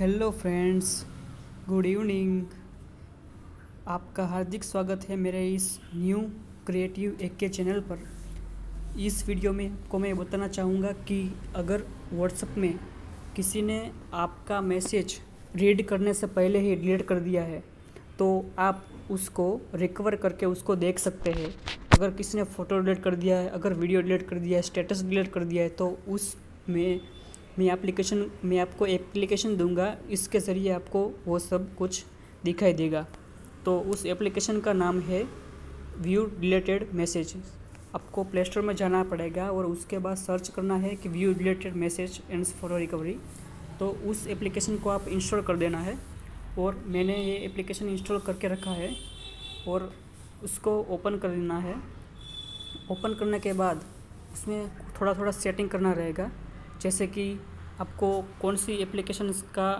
hello friends good evening आपका हार्दिक स्वागत है मेरे इस न्यू क्रिएटिव एक के चैनल पर इस वीडियो में आपको मैं बताना चाहूँगा कि अगर व्हाट्सएप में किसी ने आपका मैसेज रीड करने से पहले ही डिलीट कर दिया है तो आप उसको रिकवर करके उसको देख सकते हैं अगर किसी ने फ़ोटो डिलीट कर दिया है अगर वीडियो डिलीट कर दिया है स्टेटस डिलीट कर दिया है तो उसमें मैं एप्लीकेशन मैं आपको एप्लीकेशन दूंगा इसके ज़रिए आपको वो सब कुछ दिखाई देगा तो उस एप्लीकेशन का नाम है व्यू रिलेटेड मैसेज आपको प्ले स्टोर में जाना पड़ेगा और उसके बाद सर्च करना है कि view related message and for recovery तो उस एप्लीकेशन को आप इंस्टॉल कर देना है और मैंने ये एप्लीकेशन इंस्टॉल करके रखा है और उसको ओपन कर देना है ओपन करने के बाद उसमें थोड़ा थोड़ा सेटिंग करना रहेगा जैसे कि आपको कौन सी एप्लीकेशन का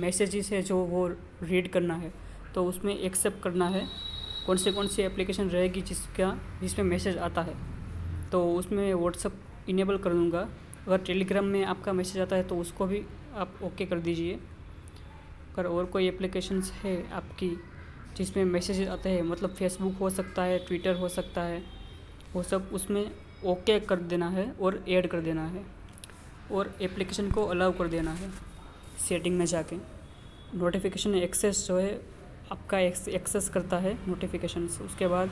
मैसेजेस है जो वो रीड करना है तो उसमें एक्सेप्ट करना है कौन से कौन सी एप्लीकेशन रहेगी जिसका जिसमें मैसेज आता है तो उसमें व्हाट्सअप इनेबल कर दूँगा अगर टेलीग्राम में आपका मैसेज आता है तो उसको भी आप ओके कर दीजिए अगर और कोई एप्लीकेशंस है आपकी जिसमें मैसेज आते हैं मतलब फेसबुक हो सकता है ट्विटर हो सकता है वो सब उसमें ओके कर देना है और ऐड कर देना है और एप्लीकेशन को अलाउ कर देना है सेटिंग में जाके नोटिफिकेशन एक्सेस जो है आपका एक्सेस करता है नोटिफिकेशन तो उसके बाद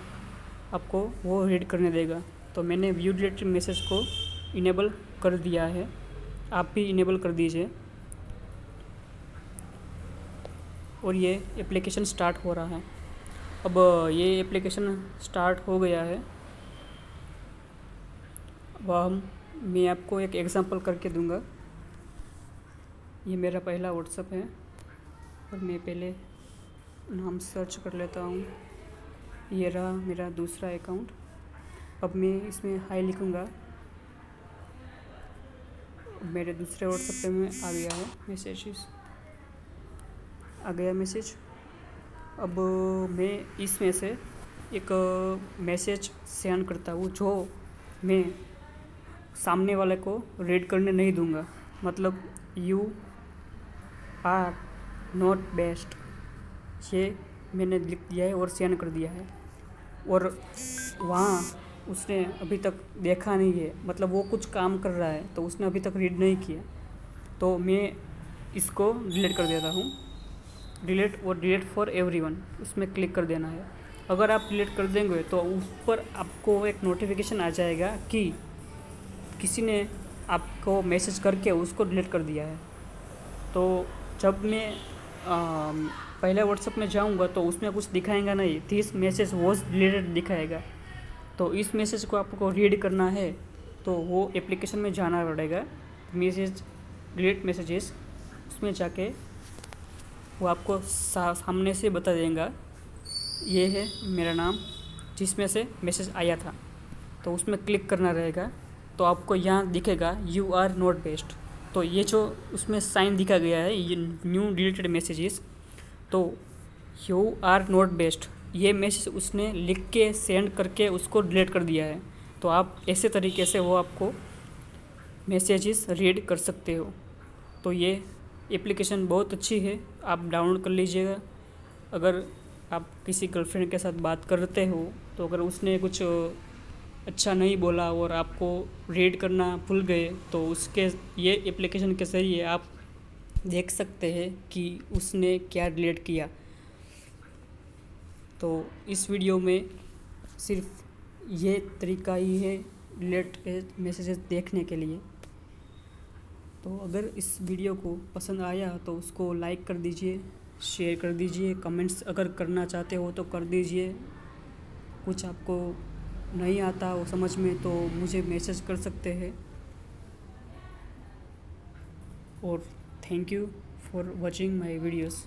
आपको वो रीड करने देगा तो मैंने व्यू रिलेटेड मैसेज को इनेबल कर दिया है आप भी इनेबल कर दीजिए और ये एप्लीकेशन स्टार्ट हो रहा है अब ये एप्लीकेशन स्टार्ट हो गया है वह हम मैं आपको एक एग्ज़ाम्पल करके दूंगा ये मेरा पहला व्हाट्सअप है और मैं पहले नाम सर्च कर लेता हूँ ये रहा मेरा दूसरा अकाउंट अब मैं इसमें हाई लिखूँगा मेरे दूसरे व्हाट्सएप पे में आ गया है मैसेज आ गया मैसेज अब मैं इसमें से एक मैसेज सेंड करता हूँ जो मैं सामने वाले को रीड करने नहीं दूंगा मतलब यू आर नॉट बेस्ट ये मैंने लिख दिया है और सेंड कर दिया है और वहाँ उसने अभी तक देखा नहीं है मतलब वो कुछ काम कर रहा है तो उसने अभी तक रीड नहीं किया तो मैं इसको डिलीट कर देता हूँ डिलीट और डिलीट फॉर एवरीवन उसमें क्लिक कर देना है अगर आप डिलीट कर देंगे तो उस पर आपको एक नोटिफिकेशन आ जाएगा कि किसी ने आपको मैसेज करके उसको डिलीट कर दिया है तो जब मैं आ, पहले व्हाट्सएप में जाऊंगा तो उसमें कुछ दिखाएगा नहीं दिस मैसेज वॉज डिलीटेड दिखाएगा तो इस मैसेज को आपको रीड करना है तो वो एप्लीकेशन में जाना पड़ेगा मैसेज डिलीट मैसेजेस उसमें जाके वो आपको सा, सामने से बता देगा ये है मेरा नाम जिसमें से मैसेज आया था तो उसमें क्लिक करना रहेगा तो आपको यहाँ दिखेगा यू आर नॉट बेस्ट तो ये जो उसमें साइन दिखा गया है ये न्यू डिलीटेड मैसेजेस तो यू आर नॉट बेस्ट ये मैसेज उसने लिख के सेंड करके उसको डिलीट कर दिया है तो आप ऐसे तरीके से वो आपको मैसेजेस रीड कर सकते हो तो ये एप्लीकेशन बहुत अच्छी है आप डाउनलोड कर लीजिएगा अगर आप किसी गर्लफ्रेंड के साथ बात करते हो तो अगर उसने कुछ अच्छा नहीं बोला और आपको रीड करना भूल गए तो उसके ये एप्लीकेशन के जरिए आप देख सकते हैं कि उसने क्या डिलीट किया तो इस वीडियो में सिर्फ ये तरीका ही है डिलीट के मैसेजेस देखने के लिए तो अगर इस वीडियो को पसंद आया तो उसको लाइक कर दीजिए शेयर कर दीजिए कमेंट्स अगर करना चाहते हो तो कर दीजिए कुछ आपको नहीं आता वो समझ में तो मुझे मैसेज कर सकते हैं और thank you for watching my videos